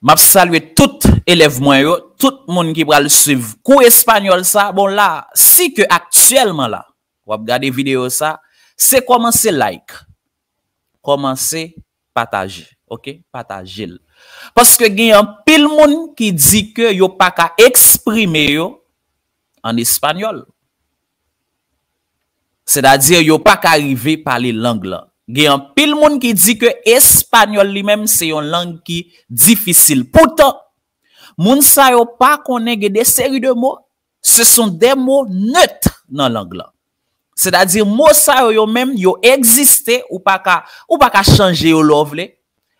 M ap salwe tout elev mwen yo, tout moun ki pral suiv kou espanyol sa, bon la, si ke aktuelman la, wap gade video sa, se koman se like, koman se pataje, ok, pataje. Paske gen yon pil moun ki di ke yo pa ka eksprime yo an espanyol, se da di yo pa ka rive pale lang lan. Ge yon pil moun ki di ke Espanyol li menm se yon lang ki difisil. Poutan, moun sa yo pa konen ge de seri de moun, se son de moun net nan lang lan. Se da di moun sa yo menm yo egziste ou pa ka chanje yo lov le,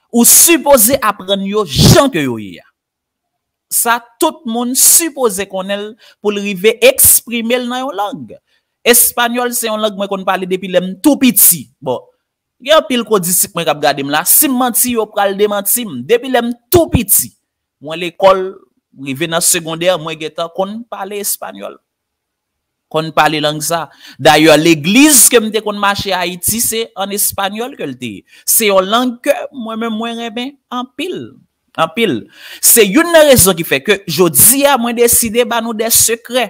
ou supose apren yo jank yo yo ya. Sa, tout moun supose konen pou li ve eksprime l nan yon lang. Espanyol se yon lang mwen konen pale depi lem tou piti. Bon, Gen apil kou di sik mwen kap gade m la, sim manti yo pral de manti m, debi lem tou piti, mwen l'ekol, mwen venan sekonder mwen getan kon pale espanyol. Kon pale lang sa. Dayo, l'egliz ke mte kon mache Haiti, se en espanyol ke lte. Se yon lang ke mwen mwen mwen remen, anpil. Anpil. Se yon rezon ki fe ke, jodi ya mwen deside ban ou de sekre.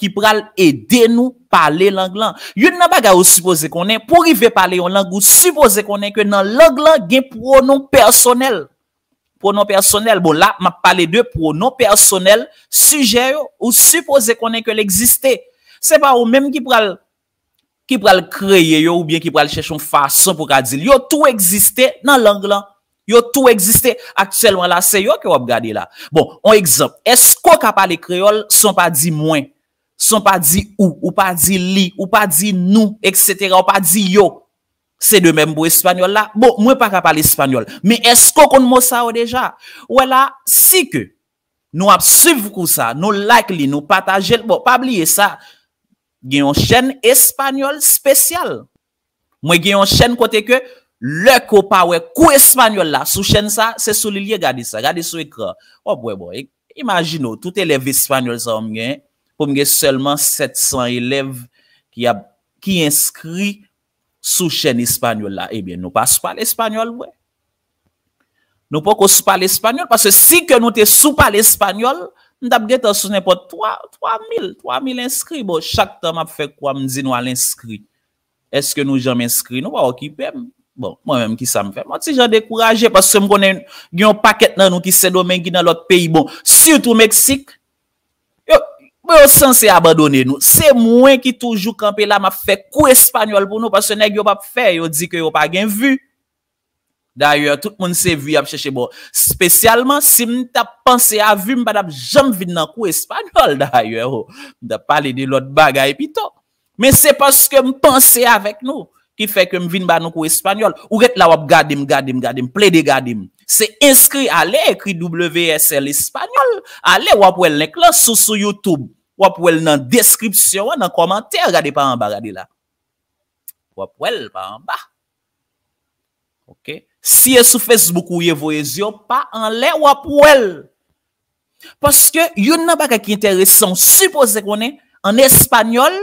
ki pral ede nou pale langlan. Yon nan baga ou suppose konen, pou rive pale yon lang ou suppose konen ke nan langlan gen pronon personel. Pronon personel. Bon, la, ma pale de pronon personel suje yo ou suppose konen ke l'existe. Se pa ou menm ki pral kreye yo ou bien ki pral chèch yon fason pou ka di. Yo tou existe nan langlan. Yo tou existe. Aktuelman la, se yo ke wap gade la. Bon, on exemple. Esko ka pale kreol son pa di mwen? Son pa di ou, ou pa di li, ou pa di nou, etc. Ou pa di yo. Se de membo espanyol la. Bo, mwen pa kapal espanyol. Me esko kon mou sa ou deja? Ou ela, si ke nou ap suiv kou sa, nou like li, nou pataje, bo, pa bliye sa. Gen yon chen espanyol spesyal. Mwen gen yon chen kote ke, le kopa we, kou espanyol la. Sou chen sa, se sou li liye gadi sa, gadi sou ekra. O, oh, bo, bo, imagino, tout e lev espanyol sa om gen. pou mge selman 700 elev ki inskri sou chen espanyol la. Ebyen, eh nou pas pa l'espanyol, wè. Nou pa ko sou pa l'espanyol, parce si ke nou te sou pa l'espanyol, nou tap ge te sou nepot 3000, 3000 inskri. Bo, chak ta map fe kwa mzi nou al inskri. Eske nou jan m'inskri, nou pa wakipem. Bon, mwen mèm ki sa m'fèm. Mwen ti jan dekouraje, parce mwen konen gyo paket nan nou ki se domen gyo nan lot peyi. Bon, si ou tou Meksik, Ou yo san se abadone nou? Se mwen ki toujou kampe la ma fe kou espanyol pou nou. Pas se neg yo pa fe, yo di ke yo pa gen vu. Daryo, tout moun se vu ap chèche bo. Spesyalman, si mwen ta panse a vu, mwen pa dap jam vin nan kou espanyol. Daryo, mwen ta pali di lot bagay pi to. Men se pas ke mwen panse avek nou. Ki fe ke mwen vin nan kou espanyol. Ou get la wap gadim, gadim, gadim, ple de gadim. Se inskri ale, ekri WSL espanyol. Ale wap wè lèk lan sou sou Youtube. wap wèl nan deskripsyon, wèl nan komantè, gade pa an ba, gade la. Wap wèl pa an ba. Ok? Si yè e sou Facebook ou yè voèz yo, pa an lè, wap wèl. Parce que yon nan pa kak interèsant, suppose konè, an espanyol,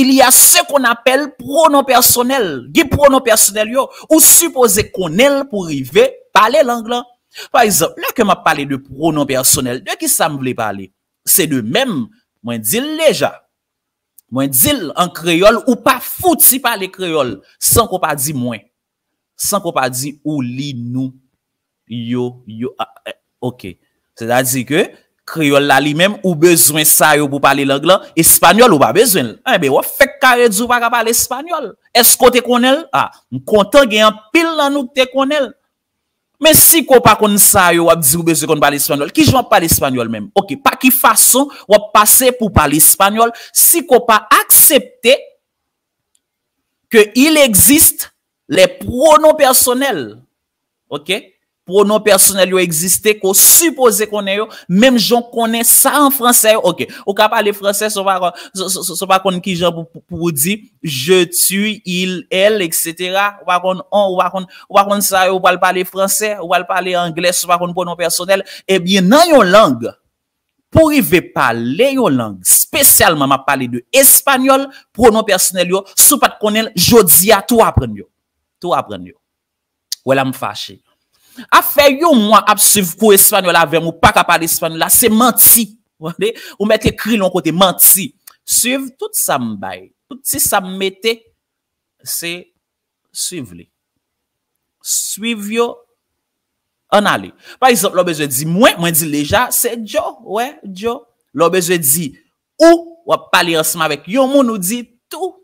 il y a se kon apèl pronon personèl. Di pronon personèl yo, ou suppose konèl pou rive, pale langlan. Par exemple, lè ke m a pale de pronon personèl, lè ki sa m vle pale? Se de mèm, Mwen dil leja, mwen dil an kreyol ou pa fouti pale kreyol, san ko pa di mwen, san ko pa di ou li nou, yo, yo, a, e, ok. Se da di ke, kreyol la li menm ou bezwen sa yo pou pale lang lan, espanyol ou ba bezwen, an eh be wafek kare djou pa ka pale espanyol, esko te konel, a, ah, m kontan gen yon pil nan nou te konel. Mais si qu'on pas ça, on ne besoin qu'on parle espagnol. Qui joue pas l'espagnol même? Ok, pas qui façon, on passer pour parler espagnol. Si qu'on pas accepter que existe les pronoms personnels. Ok? pronon personel yo existè, ko suppose konen yo, mem joun konen sa an fransè yo, ok, ou ka pale fransè, sou pa konen ki joun pou di, je tu, il, el, et cetera, ou pa konen an, ou pa konen sa yo, ou pa konen pale fransè, ou pa konen pale anglè, sou pa konen pronon personel, ebyen eh nan yon lang, pou i ve pale yon lang, spesyalman ma pale de espanyol, pronon personel yo, sou pa konen, joun diya, tou apren yo, tou apren yo, wè la m fache yo, Afè yon mwen ap suiv kou Espanyol avèm ou pa kapal Espanyol la, se manti. Ou mette kri loun kote, manti. Suiv, tout sa mbay. Tout si sa mmette, se suiv li. Suiv yo, an ale. Par exemple, lò bezwe di mwen, mwen di leja, se djo, wè, djo. Lò bezwe di ou, wap pali ansman vek yon moun, ou di tou.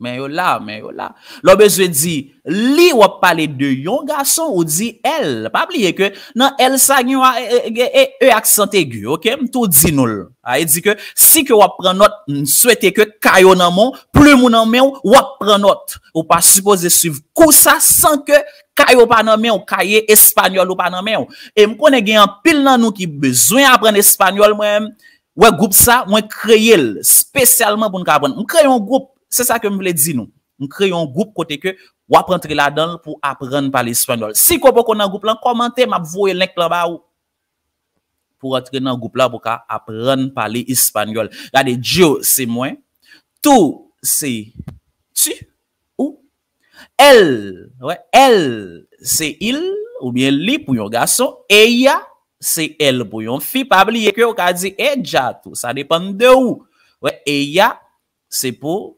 Men yo la, men yo la. Lo bezwe di, li wap pale de yon gason ou di el. Pa pliye ke nan el sa gyo a e akcent e, e, e, e gyo. Ok, m tou di nou. A e di ke, si ke wap pren not, m souwete ke kayo nan mon, plou moun nan men ou wap pren not. Ou pa suppose de suiv kousa san ke kayo pa nan men ou kaye espanyol ou pa nan men ou. E m konen gen yon pil nan nou ki bezwen apren espanyol mwen, wè goup sa, mwen kreye l, spesyalman pou n ka apren. M kreye yon goup. Se sa kem bile di nou. M kreyon goup kote ke. Wap rentre la dan pou aprenne pale ispanyol. Si ko pou kon nan goup lan. Komante map vouye lek la ba ou. Pou rentre nan goup lan pou ka aprenne pale ispanyol. Gade, Dio se mwen. Tu se tu ou. El. El se il ou bien li pou yon gason. Eya se el pou yon fi. Pabli yeke ou ka di e jato. Sa depen de ou. Eya se pou.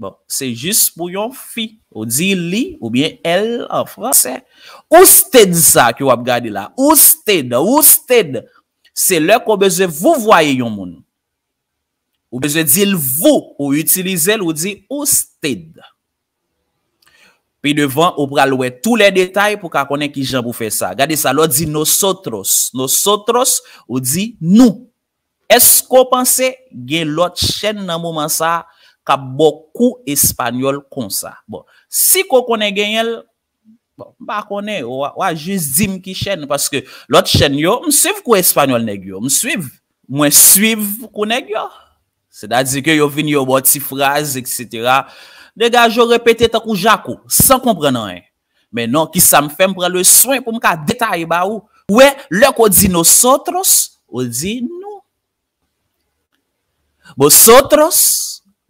Bon, se jist pou yon fi. Ou di li, ou bien el en franse. Ou sted sa ki wap gadi la. Ou sted, ou sted. Se lè kon beze vou voye yon moun. Ou beze dil vou, ou utilize l, ou di ou sted. Pi devan, ou pral wè tou lè detay pou ka konen ki jan pou fe sa. Gadi sa, lò di nosotros. Nosotros, ou di nou. Esko panse gen lòt chen nan mouman sa... a bokou espanyol kon sa. Bon, si kou kone gen yel, bon, ba kone, wajus di mki chen, paske lot chen yo, msiv kou espanyol neg yo, msiv, mwen suiv kou neg yo. Se da di ke yo vini yo boti fraz, etc. Dega, yo repete ta kou jakou, san komprenan en. Menon, ki sa m fe mprele soyn pou mka detay ba ou. Ou e, lèk ou di nou sotros, ou di nou. Bo sotros,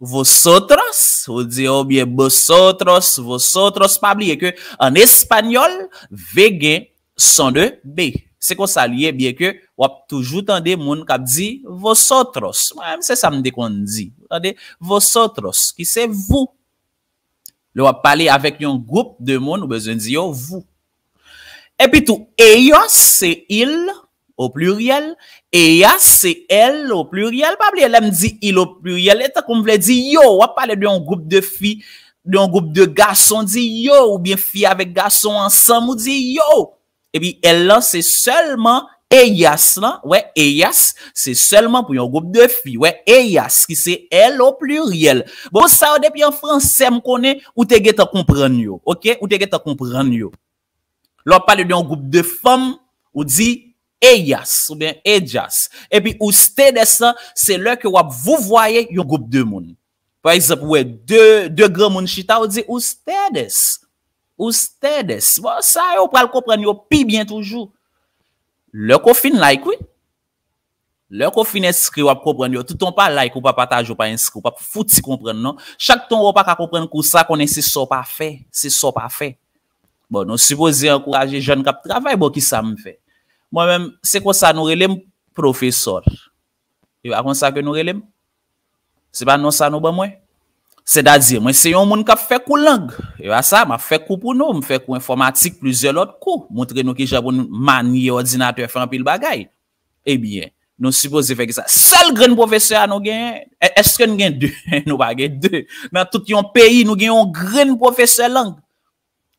Vosotros, ou diyo, biye, vosotros, vosotros, pabliye ke, an espanyol, vegen, sonde, be. Se kon salye, biye ke, wap toujou tande moun kap di, vosotros, mwem se sa mde kon di, vosotros, ki se vou. Lou wap pale avèk yon goup de moun, ou bezen diyo, vou. Epi tou, eyo, se il... Ou pluriel. Eyas se el ou pluriel. Babli el am di il ou pluriel. Eta koum vle di yo. Wap pale di yon goup de fi. Di yon goup de gason di yo. Ou bin fi avek gason ansam ou di yo. Ebi el lan se selman eyas lan. Wè eyas se selman pou yon goup de fi. Wè eyas ki se el ou pluriel. Bon sa ou depi yon fransem kone. Ou te get a kompran yo. Ou te get a kompran yo. Lwa pale di yon goup de fom. Ou di eyas. Ejas, ouden Ejas. E pi oustedes sa, se lè ke wap vou voye yo goup de moun. Par exemple, wè, de, de goun moun chita, ou di oustedes. Oustedes. Bon, sa yo pral kompren yo pi bien toujou. Lè ko fin like, wè. Lè ko fin inskri wap kompren yo, touton pa like, wap pataj, wap inskri, wap fout si kompren, non? Chak ton wap ak kompren kousa konen si so pa fe, si so pa fe. Bon, nou si vozi ankoraje, jen kap travay bo ki sa m fe. Mwen men, se kon sa nou relem profesor. Yo a kon sa ke nou relem? Se pa nou sa nou be mwen? Se da zi, mwen se yon moun ka fekou lang. Yo a sa, ma fekou pou nou. Mwen fekou informatik, plizye lot kou. Mwontre nou ki japon manye ordinatwe fe anpil bagay. Ebyen, nou sipoze fekisa. Sel gren profesor an nou gen, eske nou gen de? Nou bagen de. Men tout yon peyi nou gen yon gren profesor lang.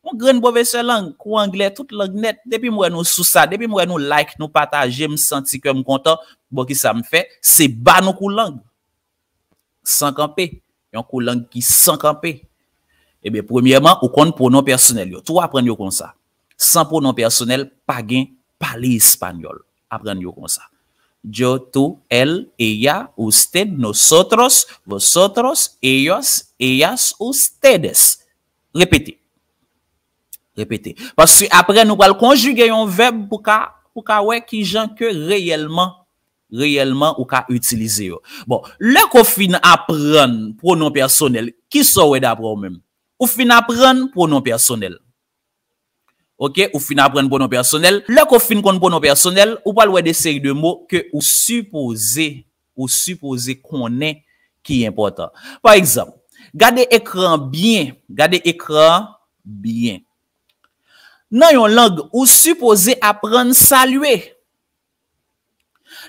Mwen gren bove se lang, kou angle, tout lang net. Depi mwen nou sousa, depi mwen nou like, nou pataje, m senti ke m konta, mwen ki sa m fe, se ba nou kou lang. Sankanpe. Yon kou lang ki sankanpe. Ebe, premiyeman, ou kon pronon personel yo. Tou apren yo kon sa. San pronon personel, pagin, pali hispanyol. Apren yo kon sa. Djo, tou, el, eya, ou sted, nosotros, vosotros, eyoz, eyas, ou stedes. Repete. Repete. Pas se apren nou pal konjuge yon veb pou ka wè ki jan ke reyelman, reyelman ou ka utilize yo. Bon, lèk ou fin apren pronon personel, ki sou wè da apren ou mèm? Ou fin apren pronon personel? Ok, ou fin apren pronon personel. Lèk ou fin kon pronon personel, ou pal wè de seri de mò ke ou suppose, ou suppose konè ki yè important. Par exemple, gade ekran byen, gade ekran byen. nan yon lang ou suppose apren salue.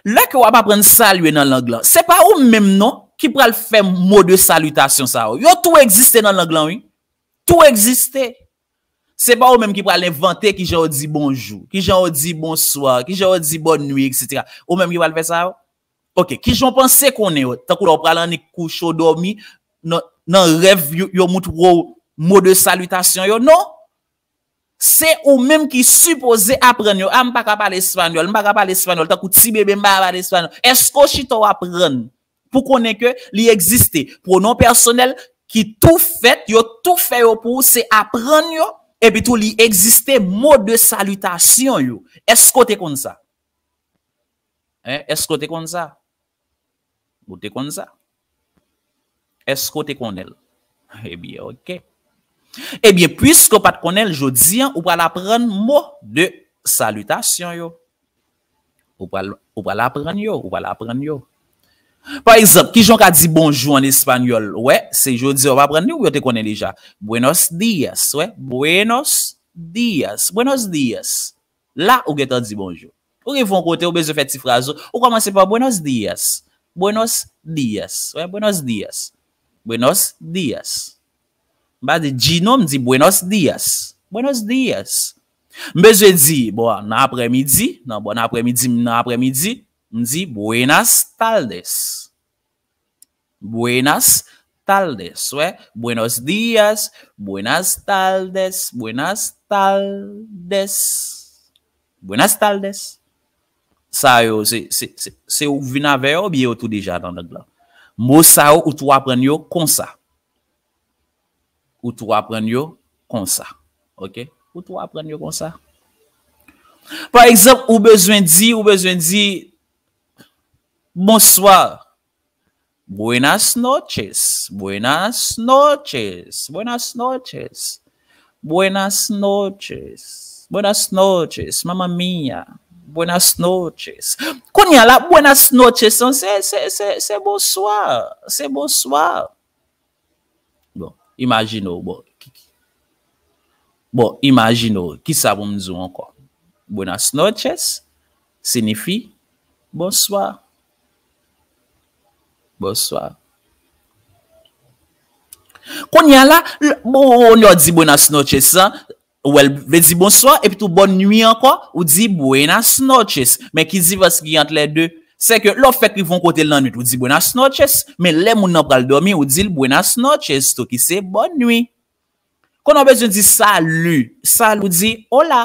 La ke wap apren salue nan lang lan, se pa ou menm nan ki pral fè mwode salutasyon sa ou. Yo tou eksiste nan lang lan ou. Tou eksiste. Se pa ou menm ki pral inventè ki jè ou di bonjou, ki jè ou di bonsoir, ki jè ou di bonnoui, etc. Ou menm ki pral fè sa ou. Ok, ki jè ou pense konen ou, tan kou la ou pral ane koucho dormi, nan rev yon mwote mwode salutasyon yo, nan, Se ou mèm ki suppose apren yo, mpaka pal espanyol, mpaka pal espanyol, takout si bebe mpaka pal espanyol, esko si tou apren pou konen ke li egziste? Pronon personel ki tou fèt, yo tou fèt yo pou se apren yo, epi tou li egziste mode salutasyon yo. Esko te kon sa? Esko te kon sa? Esko te kon sa? Esko te kon el? Ebiye, eh okey. E bie, pwiske ou pa te konen l jodi an, ou pa la apren mo de salutasyon yo. Ou pa la apren yo, ou pa la apren yo. Par exemple, ki jon ka di bonjou an espanyol, ou e, se jodi an ou pa apren yo, ou yo te konen deja. Buenos dias, ou e, buenos dias, buenos dias. La ou gen ta di bonjou. Ou gen fon kote, ou be zo fet ti frazo, ou komanse pa, buenos dias, buenos dias, buenos dias. Buenos dias. Ba de di nou mzi Buenos Dias. Buenos Dias. Mbe zwe di, bon, napre midi. Nan bon napre midi, nan apre midi. Mzi Buenas Taldes. Buenas Taldes. Buenos Dias. Buenas Taldes. Buenas Taldes. Buenas Taldes. Sa yo, se ou vina veyo, biye yo tou dija tan dek la. Mo sa yo, ou tou apren yo konsa. Ou tou apren yo kon sa. Ok? Ou tou apren yo kon sa. Par exemple, ou bezwen di, ou bezwen di, bonsoir, buenas noches, buenas noches, buenas noches, buenas noches, buenas noches, mama mia, buenas noches, kon ya la, buenas noches, se bonsoir, se bonsoir, Imajino, bon, ki bon, sa bon mzou ankon? Buenas noches, senefi, bonsoa. Bonsoa. Konya la, bon yo di buenas noches an, ou el vezi bonsoa, epitou bon nwi ankon, ou di buenas noches. Men ki zi vas giyant le de? Se ke lo fek li von kote lan nwit ou di buenas noches, men le moun nan pral dormi ou di l buenas noches, to ki se bon nwi. Konan bez yon di salu, salu di ola,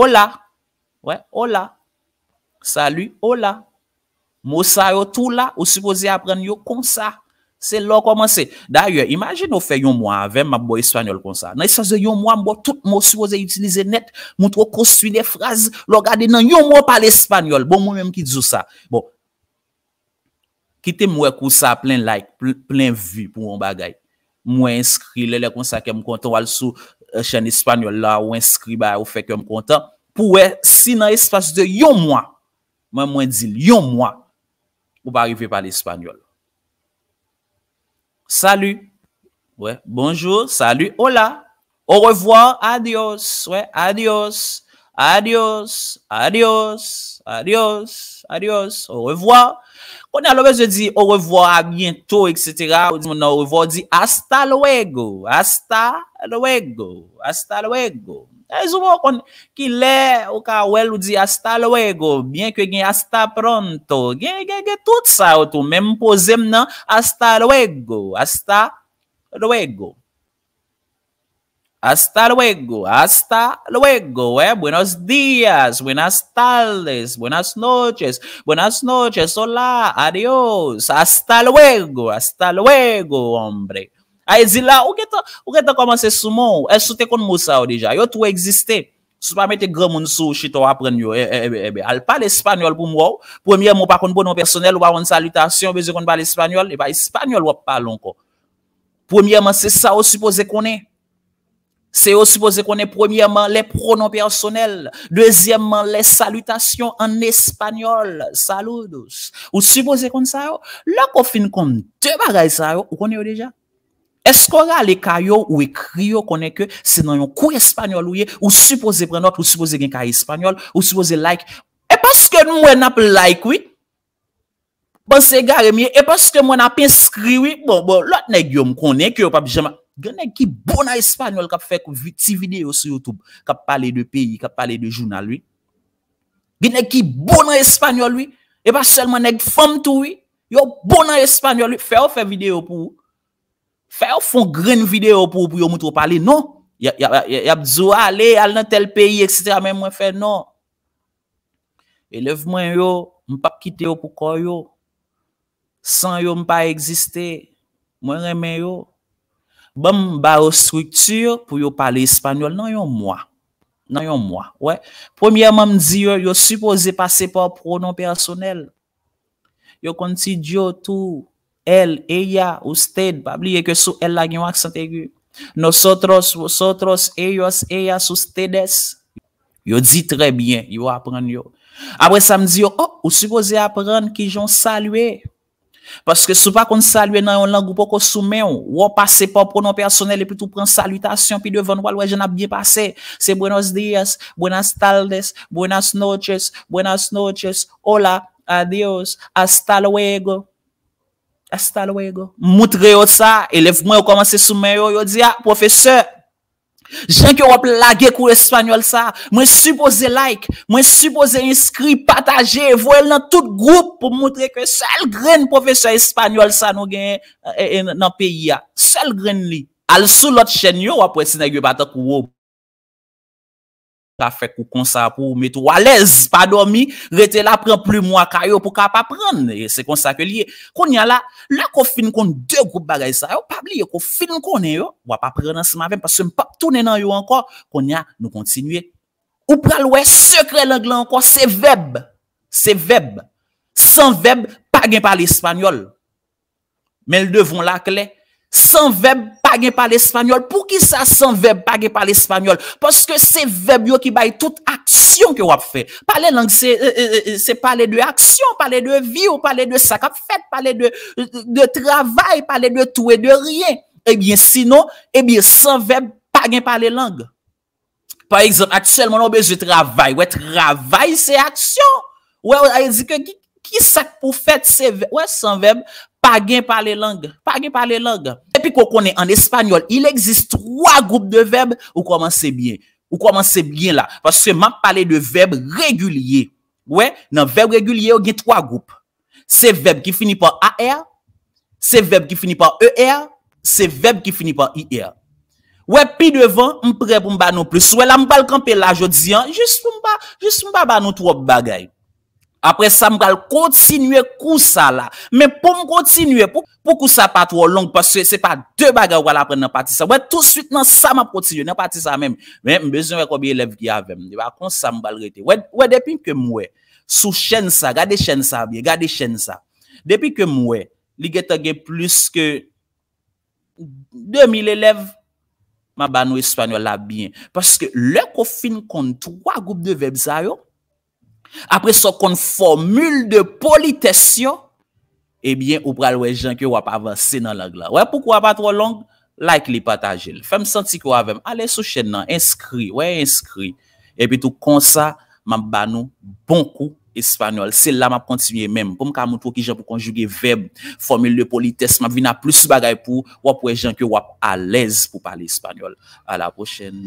ola, wè ola, salu ola. Mou sa yo tou la, ou supose apren yo konsa. Se lò komanse. Darye, imajin nou fe yon mwa avèm ma bo espanyol kon sa. Nan espasyon yon mwa, mbo tout mò suyo ze utilize net. Moun tro kostwi de fraz. Lò gade nan yon mwa pal espanyol. Bon, moun mèm ki dzou sa. Bon. Kite mwen kousa plen like, plen view pou mwen bagay. Mwen inskri lè lè kon sa ke m kontan wal sou euh, chan espanyol la. Mwen inskri ba ou fe ke m kontan. Pou wè, si nan espasyon yon mwa, mwen mwen dizil yon mwa, ou pa arrive pal espanyol. salut. Ouais, bonjour, salut, hola. Au revoir, adios. Ouais, adios. Adios, adios, adios, adios, au revoir. On a l'objet de dire au revoir, à bientôt, etc. On a au revoir, dit hasta luego, hasta luego, hasta luego. Eso es mwen kon le hasta luego, bien que hasta pronto, gen gen gen tout eso, ou hasta luego, hasta luego. Hasta luego, hasta luego, eh. Buenos días, buenas tardes, buenas noches, buenas noches, hola, adiós, hasta luego, hasta luego, hombre. A e zi la, ou ke ta komanse sou moun? E sou te kon mou sa ou deja? Yo tou eksiste? Sou pa mette gremoun sou chitou apren yo? E, e, e, al pa l'Espanyol pou mou? Premiè moun pa kon bonon personel ou pa wan salutasyon beze kon pa l'Espanyol? E pa Espanyol wap palon ko. Premiè moun se sa ou suppose konen? Se ou suppose konen premiè moun le pronon personel? Dezyè moun le salutasyon an Espanyol? Saludos! Ou suppose konen sa yo? La kon fin kon te bagay sa yo? Ou konen yo deja? Esko ra le kayo ou ekri yo konen ke, se nan yon kou espanyol ou ye, ou suppose prenot, ou suppose gen ka espanyol, ou suppose like. E paske nou mwen ap like wi, panse gare mi, e paske mwen ap inskri wi, bon, bon, lot bon bon nek yo mkonen ke, yo pa bi jama. Gen nek ki bonan espanyol kap fe kou ti video sou Youtube, kap pale de peyi, kap pale de jounal wi. Gen nek ki bonan espanyol wi, e pa selman nek fam tou wi, yo bonan espanyol wi, fe ou fe video pou ou. Fè ou fon gren videyo pou pou yo moutou pali, non. Ya bzou a, le, al nan tel peyi, etc. Men mwen fè, non. Elev mwen yo, mpa pkite yo pou kon yo. San yo mpa egziste, mwen remen yo. Bam, ba ou struktur pou yo pali hispanyol, nan yo mwa. Nan yo mwa, wè. Premier mwen mdi yo, yo suppose pase pa pronon personel. Yo konti diyo tou. El, ella, ousted, pa bliye ke sou el la gwen akcent egu. Nosotros, vosotros, ellos, ellas, oustedes. Yo di tre bien, yo apren yo. Apre sa m di yo, oh, ou suko ze apren ki joun salwe. Paske sou pa kon salwe nan yon langou poko sou men. Ou o pase pa pronon personel e pi tou pren salutasyon pi devan walwe jen ap biye pase. Se buenos dias, buenas tardes, buenas noches, buenas noches, hola, adios, hasta luego. Moutre yo sa, elef mwen yo komanse soumen yo, yo di ya, ah, profeseur, jen ki yo wap lage kou espanyol sa, mwen supose like, mwen supose inskri, pataje, vwe l nan tout group pou moutre ke sel gren profeseur espanyol sa nou gen eh, eh, nan peyi ya. Sel gren li, al sou lot chen yo wap wap wese nage batak wou. Ta fèk kou konsa pou mè tou walez, pa dormi, vè te la pren plou mwa kayo pou ka pa pren, e se konsa ke liye. Koun ya la, la kou fin kon de goup bagay sa, yo pabli yo kou fin konen yo, wap apren ansi ma ven, pas se mpap tounen an yo anko, koun ya nou kontinye. Ou pral wè, sekre lèk lè anko, se veb, se veb, san veb, pa gen pale espanyol, men l devon la klek. San veb, pa gen pale espanyol. Pou ki sa san veb, pa gen pale espanyol? Poske se veb yo ki bay euh, euh, euh, tout aksyon ke wap fe. Pale lang, se pale de eh eh aksyon, pale de vi ou pale de sakap fet, pale de travay, pale de tou e de ryen. Ebyen, sino, ebyen, san veb, pa gen pale lang. Pa exemple, aksyon, moun anbe, je travay. Ou e travay, se aksyon. Ou e zi ke ki sak pou fet se veb. Ou e san veb, pa gen pale lang. Pa gen pale lang. qu'on connaît en espagnol, il existe trois groupes de verbes comment c'est bien. comment c'est bien là. Parce que m'a parlé de verbes réguliers. Ouais, dans verbes régulier il y a trois groupes. C'est verbe qui finit par AR. C'est verbe qui finit par ER. C'est verbe qui finit par IR. Ouais, puis devant, on non plus. Ouais, là, camper là, je hein, juste pour m'ba, juste m'ba non trop bagaille. apre sa m kal kontinye kousa la, men pou m kontinye, pou kousa pa tro long, se pa 2 bagay wala apren nan pati sa, wè tout suit nan sa m kontinye, nan pati sa men, men m bezon wè koubi elev ki avèm, wè depi ke m wè, sou chen sa, gade chen sa, gade chen sa, depi ke m wè, li getage plus ke 2000 elev, ma banou espanyol la bien, paske lè kou fin kont 3 goup de veb zayok, Apre so kon formule de polites yo, ebyen ou pral wè jen ke wap avanse nan lag la. Wè pou kwa wap atro long, like li patajel. Fèm senti kwa wè wèm alè sou chen nan, inskri, wè inskri. Ebyen tou konsa, mab bano bonkou espanol. Se la mab kontivye mèm. Kom ka moutou ki jen pou konjuge veb, formule de polites, mab vina plus bagay pou wap wè jen ke wap alèz pou pale espanol. A la pochen.